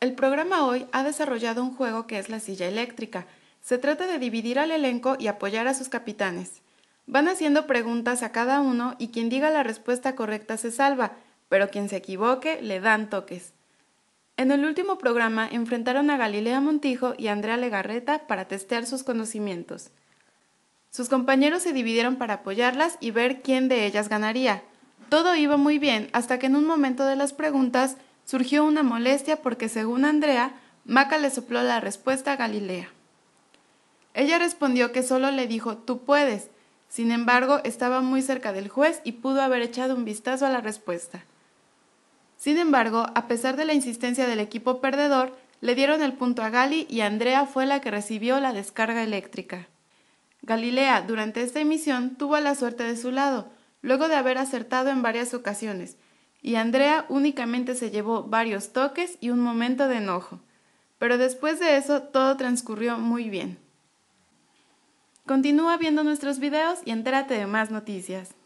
El programa hoy ha desarrollado un juego que es la silla eléctrica. Se trata de dividir al elenco y apoyar a sus capitanes. Van haciendo preguntas a cada uno y quien diga la respuesta correcta se salva, pero quien se equivoque le dan toques. En el último programa enfrentaron a Galilea Montijo y Andrea Legarreta para testear sus conocimientos. Sus compañeros se dividieron para apoyarlas y ver quién de ellas ganaría. Todo iba muy bien hasta que en un momento de las preguntas surgió una molestia porque, según Andrea, Maca le sopló la respuesta a Galilea. Ella respondió que solo le dijo tú puedes, sin embargo estaba muy cerca del juez y pudo haber echado un vistazo a la respuesta. Sin embargo, a pesar de la insistencia del equipo perdedor, le dieron el punto a Gali y Andrea fue la que recibió la descarga eléctrica. Galilea, durante esta emisión, tuvo la suerte de su lado, luego de haber acertado en varias ocasiones, y Andrea únicamente se llevó varios toques y un momento de enojo. Pero después de eso todo transcurrió muy bien. Continúa viendo nuestros videos y entérate de más noticias.